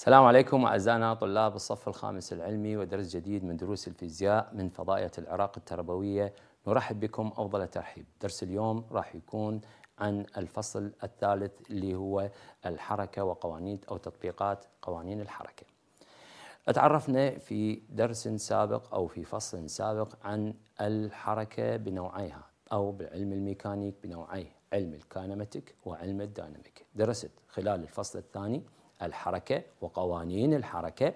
السلام عليكم أعزائنا طلاب الصف الخامس العلمي ودرس جديد من دروس الفيزياء من فضائية العراق التربوية نرحب بكم أفضل ترحيب درس اليوم راح يكون عن الفصل الثالث اللي هو الحركة وقوانين أو تطبيقات قوانين الحركة تعرفنا في درس سابق أو في فصل سابق عن الحركة بنوعيها أو بعلم الميكانيك بنوعيه علم الكينماتيك وعلم الديناميك درست خلال الفصل الثاني الحركه وقوانين الحركه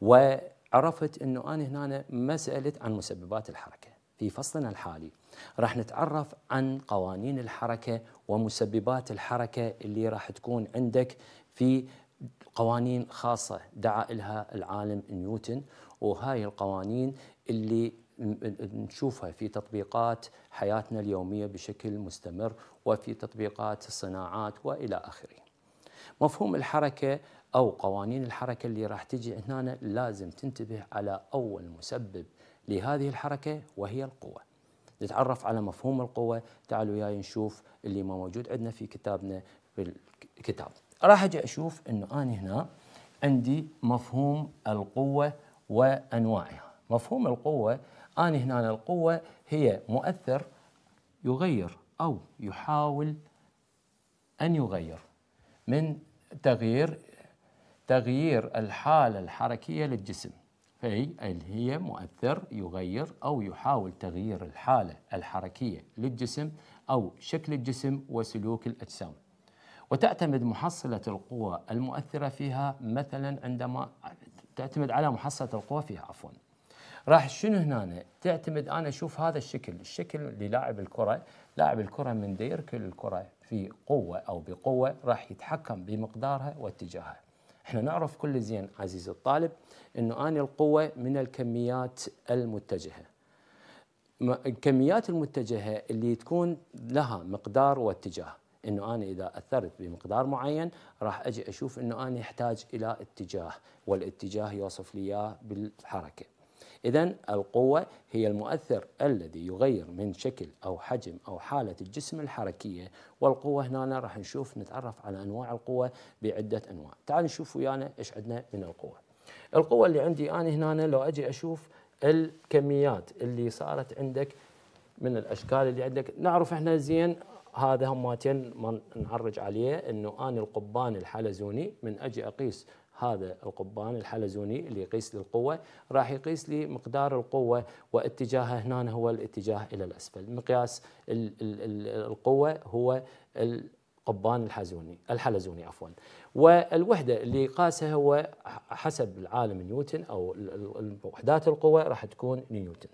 وعرفت انه انا هنا ما سالت عن مسببات الحركه في فصلنا الحالي راح نتعرف عن قوانين الحركه ومسببات الحركه اللي راح تكون عندك في قوانين خاصه دعا لها العالم نيوتن وهاي القوانين اللي نشوفها في تطبيقات حياتنا اليوميه بشكل مستمر وفي تطبيقات الصناعات والى اخره مفهوم الحركه او قوانين الحركه اللي راح تجي هنا لازم تنتبه على اول مسبب لهذه الحركه وهي القوه. نتعرف على مفهوم القوه، تعالوا وياي نشوف اللي ما موجود عندنا في كتابنا في الكتاب. راح اجي اشوف انه انا هنا عندي مفهوم القوه وانواعها. مفهوم القوه انا هنا القوه هي مؤثر يغير او يحاول ان يغير من تغيير تغيير الحالة الحركية للجسم فهي أن هي مؤثر يغير أو يحاول تغيير الحالة الحركية للجسم أو شكل الجسم وسلوك الأجسام وتعتمد محصلة القوى المؤثرة فيها مثلا عندما تعتمد على محصلة القوى فيها عفوا راح شنو هنا تعتمد أنا أشوف هذا الشكل الشكل للاعب الكرة لاعب الكرة من دير كل الكرة في قوة أو بقوة راح يتحكم بمقدارها واتجاهها احنا نعرف كل زين عزيزي الطالب انه اني القوة من الكميات المتجهة الكميات المتجهة اللي تكون لها مقدار واتجاه انه انا اذا اثرت بمقدار معين راح اجي اشوف انه انا احتاج الى اتجاه والاتجاه يوصف لي اياه بالحركه إذا القوة هي المؤثر الذي يغير من شكل أو حجم أو حالة الجسم الحركية والقوة هنا راح نشوف نتعرف على أنواع القوة بعدة أنواع تعال نشوف ويانا إيش عندنا من القوة القوة اللي عندي أنا هنا لو أجي أشوف الكميات اللي صارت عندك من الاشكال اللي عندك نعرف احنا زين هذا هم ما نعرج عليه انه انا القبان الحلزوني من اجي اقيس هذا القبان الحلزوني اللي يقيس لي القوه راح يقيس لي مقدار القوه واتجاهه هنا هو الاتجاه الى الاسفل مقياس الـ الـ القوه هو القبان الحلزوني الحلزوني عفوا والوحده اللي قاسها هو حسب العالم نيوتن او وحدات القوه راح تكون نيوتن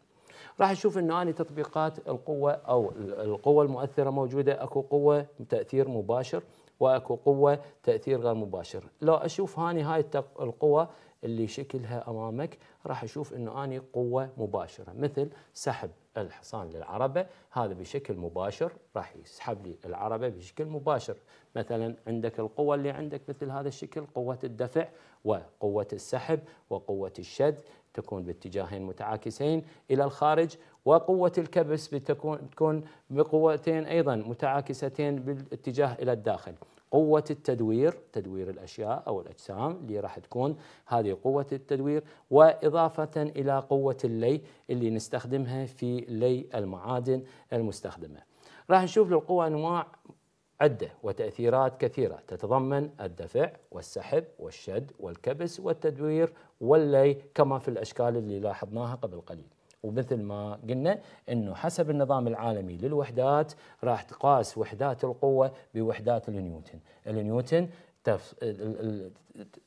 راح نشوف انه اني تطبيقات القوه او القوه المؤثره موجوده اكو قوه تاثير مباشر واكو قوه تاثير غير مباشر لو اشوف هاني هاي القوه اللي شكلها امامك راح اشوف انه اني قوه مباشره مثل سحب الحصان للعربه هذا بشكل مباشر راح يسحب لي العربه بشكل مباشر مثلا عندك القوه اللي عندك مثل هذا الشكل قوه الدفع وقوه السحب وقوه الشد تكون باتجاهين متعاكسين الى الخارج وقوة الكبس بتكون تكون بقوتين أيضا متعاكستين بالاتجاه إلى الداخل قوة التدوير تدوير الأشياء أو الأجسام اللي راح تكون هذه قوة التدوير وإضافة إلى قوة اللي اللي نستخدمها في لي المعادن المستخدمة راح نشوف للقوة أنواع عدة وتأثيرات كثيرة تتضمن الدفع والسحب والشد والكبس والتدوير واللي كما في الأشكال اللي لاحظناها قبل قليل ومثل ما قلنا انه حسب النظام العالمي للوحدات راح تقاس وحدات القوه بوحدات النيوتن، النيوتن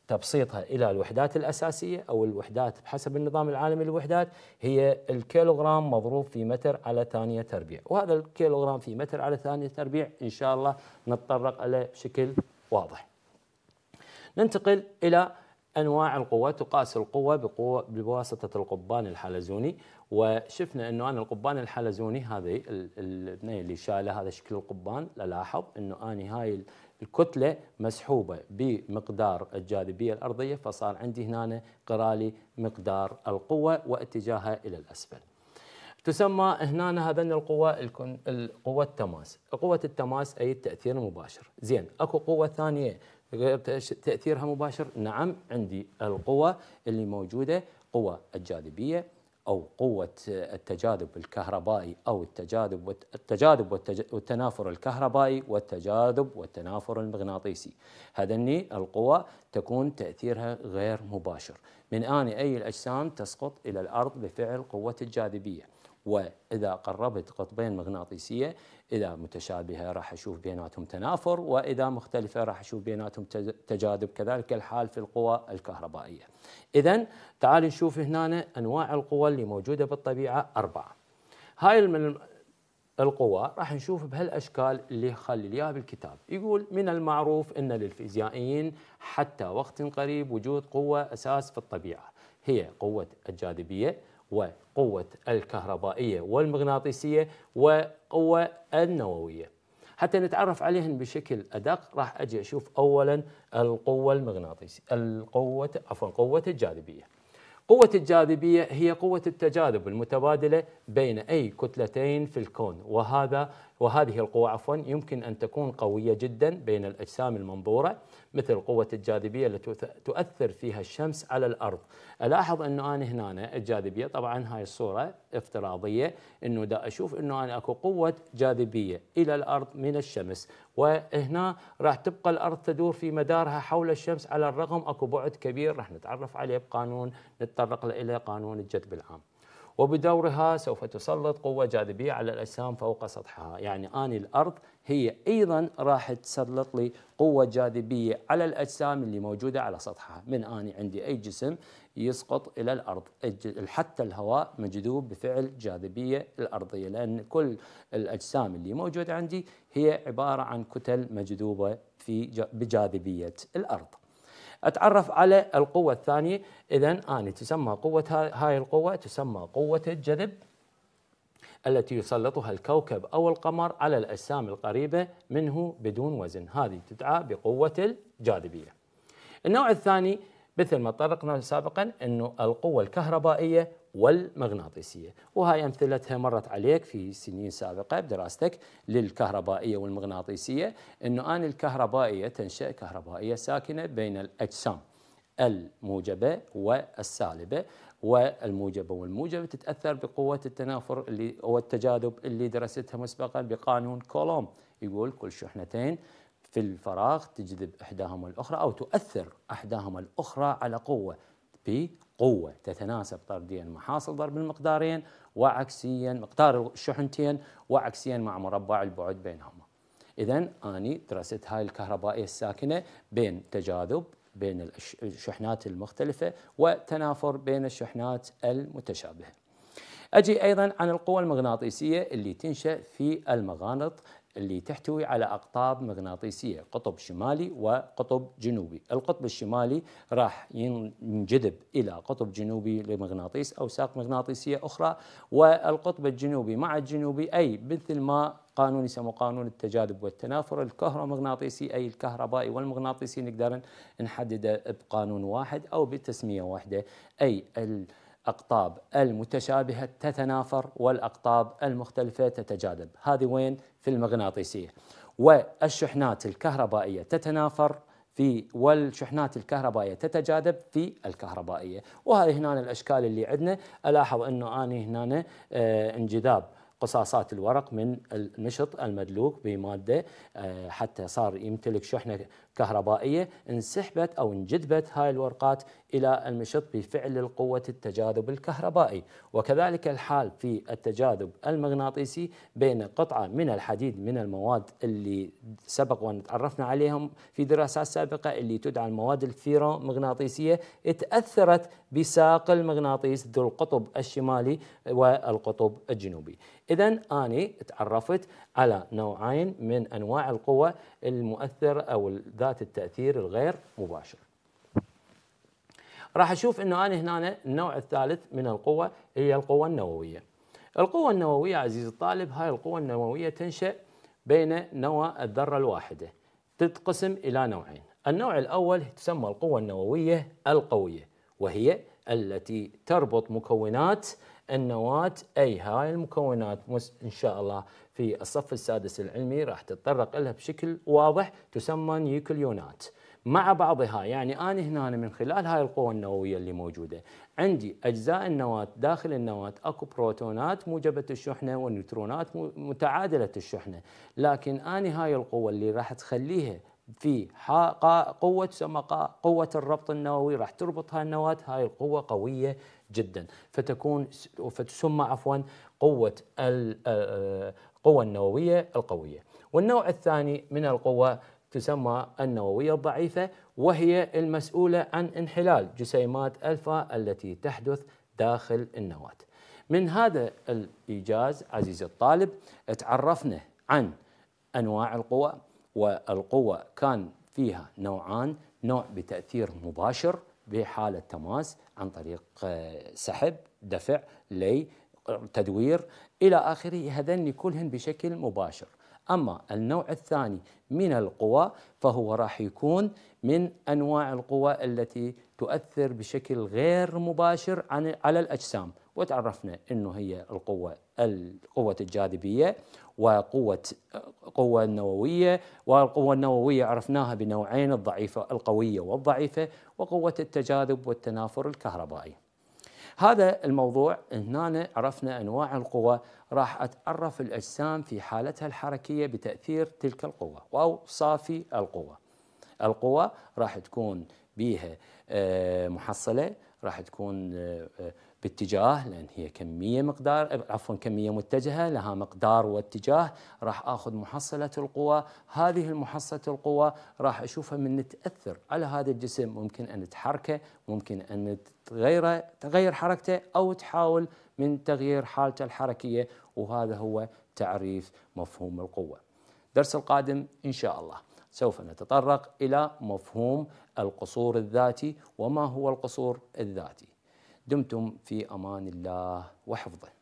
تبسيطها الى الوحدات الاساسيه او الوحدات بحسب النظام العالمي للوحدات هي الكيلوغرام مضروب في متر على ثانيه تربيع، وهذا الكيلوغرام في متر على ثانيه تربيع ان شاء الله نتطرق له بشكل واضح. ننتقل الى انواع القوات تقاس القوه بقوه بواسطه القضبان الحلزوني وشفنا انه انا القضبان الحلزوني هذه البنيه اللي شايله هذا شكل القضبان لاحظ انه اني هاي الكتله مسحوبه بمقدار الجاذبيه الارضيه فصار عندي هنا قرالي مقدار القوه واتجاهها الى الاسفل تسمى هنا هذن القوة القوة التماس قوة التماس أي التأثير المباشر زين أكو قوة ثانية تأثيرها مباشر نعم عندي القوة اللي موجودة قوة الجاذبية أو قوة التجاذب الكهربائي أو التجاذب التجاذب والتنافر الكهربائي والتجاذب والتنافر المغناطيسي هذني القوى تكون تأثيرها غير مباشر من آن أي الأجسام تسقط إلى الأرض بفعل قوة الجاذبية وإذا قربت قطبين مغناطيسية إذا متشابهة راح أشوف بيناتهم تنافر وإذا مختلفة راح أشوف بيناتهم تجاذب كذلك الحال في القوى الكهربائية إذا تعال نشوف هنا أنواع القوى اللي موجودة بالطبيعة أربعة هاي القوى راح نشوف بهالاشكال اللي خلي اياها بالكتاب يقول من المعروف ان للفيزيائيين حتى وقت قريب وجود قوه اساس في الطبيعه هي قوه الجاذبيه وقوه الكهربائيه والمغناطيسيه وقوه النوويه حتى نتعرف عليهن بشكل ادق راح اجي اشوف اولا القوه المغناطيسيه القوه عفوا قوه الجاذبيه قوة الجاذبية هي قوة التجاذب المتبادلة بين أي كتلتين في الكون وهذا وهذه القوى عفوا يمكن أن تكون قوية جدا بين الأجسام المنظورة مثل قوة الجاذبية التي تؤثر فيها الشمس على الأرض ألاحظ أنه أنا هنا الجاذبية طبعا هاي الصورة افتراضية أنه دا أشوف أنه أنا أكو قوة جاذبية إلى الأرض من الشمس وهنا راح تبقى الأرض تدور في مدارها حول الشمس على الرغم أكو بعد كبير راح نتعرف عليه بقانون نتطرق إلى قانون الجذب العام وبدورها سوف تسلط قوة جاذبية على الأجسام فوق سطحها يعني آني الأرض هي أيضا راح تسلط لي قوة جاذبية على الأجسام اللي موجودة على سطحها من آني عندي أي جسم يسقط إلى الأرض حتى الهواء مجذوب بفعل جاذبية الأرضية لأن كل الأجسام اللي موجودة عندي هي عبارة عن كتل مجذوبة في بجاذبية الأرض اتعرف على القوه الثانيه اذا انا تسمى قوه هاي القوه تسمى قوه الجذب التي يسلطها الكوكب او القمر على الاجسام القريبه منه بدون وزن هذه تدعى بقوه الجاذبيه النوع الثاني مثل ما تطرقنا سابقا انه القوه الكهربائيه والمغناطيسية وهاي أمثلتها مرت عليك في سنين سابقة بدراستك للكهربائية والمغناطيسية أنه أنا الكهربائية تنشأ كهربائية ساكنة بين الأجسام الموجبة والسالبة والموجبة والموجبة تتأثر بقوة التنافر اللي والتجاذب التجاذب اللي درستها مسبقا بقانون كولوم يقول كل شحنتين في الفراغ تجذب إحداهما الأخرى أو تؤثر إحداهما الأخرى على قوة بي قوة تتناسب طرديا حاصل ضرب المقدارين وعكسيا مقدار الشحنتين وعكسيا مع مربع البعد بينهما إذا أني درست هاي الكهربائية الساكنة بين تجاذب بين الشحنات المختلفة وتنافر بين الشحنات المتشابهة أجي أيضا عن القوة المغناطيسية اللي تنشأ في المغانط اللي تحتوي على أقطاب مغناطيسية قطب شمالي وقطب جنوبي القطب الشمالي راح ينجذب إلى قطب جنوبي لمغناطيس أو ساق مغناطيسية أخرى والقطب الجنوبي مع الجنوبي أي مثل ما قانون يسموه قانون التجاذب والتنافر الكهرومغناطيسي أي الكهربائي والمغناطيسي نقدر نحدده بقانون واحد أو بتسمية واحدة أي الأقطاب المتشابهة تتنافر والأقطاب المختلفة تتجاذب هذه وين في المغناطيسية والشحنات الكهربائية تتنافر في والشحنات الكهربائية تتجاذب في الكهربائية وهذه هنا الأشكال اللي عندنا ألاحظ أنه أنا هنا آه، انجذاب قصاصات الورق من النشط المدلوك بمادة آه، حتى صار يمتلك شحنة كهربائية انسحبت أو انجذبت هاي الورقات إلى المشط بفعل القوة التجاذب الكهربائي وكذلك الحال في التجاذب المغناطيسي بين قطعة من الحديد من المواد اللي سبق وتعرفنا عليهم في دراسات سابقة اللي تدعى المواد الفيرومغناطيسية اتاثرت بساق المغناطيس ذو القطب الشمالي والقطب الجنوبي إذا أني تعرفت على نوعين من أنواع القوة المؤثر أو ذا ذات التاثير الغير مباشر راح اشوف انه انا هنا النوع الثالث من القوه هي القوه النوويه القوه النوويه عزيزي الطالب هاي القوه النوويه تنشا بين نوى الذره الواحده تتقسم الى نوعين النوع الاول تسمى القوه النوويه القويه وهي التي تربط مكونات النواة أي هاي المكونات إن شاء الله في الصف السادس العلمي راح تتطرق لها بشكل واضح تسمى نيوكليونات مع بعضها يعني أنا هنا من خلال هاي القوة النووية اللي موجودة عندي أجزاء النواة داخل النواة أكو بروتونات موجبة الشحنة ونيوترونات متعادلة الشحنة لكن أنا هاي القوة اللي راح تخليها في قوة تسمى قوة الربط النووي راح تربط هاي النواة هاي القوة قوية جدا فتكون فتسمى عفوا قوة القوة آه، آه، النووية القوية والنوع الثاني من القوة تسمى النووية الضعيفة وهي المسؤولة عن انحلال جسيمات ألفا التي تحدث داخل النواة من هذا الإيجاز عزيزي الطالب تعرفنا عن أنواع القوى والقوة كان فيها نوعان نوع بتأثير مباشر بحالة تماس عن طريق آه، سحب دفع لي تدوير إلى آخره هذن كلهن بشكل مباشر أما النوع الثاني من القوى فهو راح يكون من أنواع القوى التي تؤثر بشكل غير مباشر على الأجسام وتعرفنا انه هي القوه قوه الجاذبيه وقوه القوه النوويه والقوه النوويه عرفناها بنوعين الضعيفه القويه والضعيفه وقوه التجاذب والتنافر الكهربائي. هذا الموضوع هنا عرفنا انواع القوى راح اتعرف الاجسام في حالتها الحركيه بتاثير تلك القوه او صافي القوه. القوى راح تكون بيها آه، محصله راح تكون آه، آه، باتجاه لان هي كميه مقدار عفوا كميه متجهه لها مقدار واتجاه راح اخذ محصله القوى هذه المحصله القوى راح اشوفها من نتاثر على هذا الجسم ممكن ان تحركه ممكن ان تغيره تغير حركته او تحاول من تغيير حالته الحركيه وهذا هو تعريف مفهوم القوه. الدرس القادم ان شاء الله سوف نتطرق الى مفهوم القصور الذاتي وما هو القصور الذاتي. دمتم في امان الله وحفظه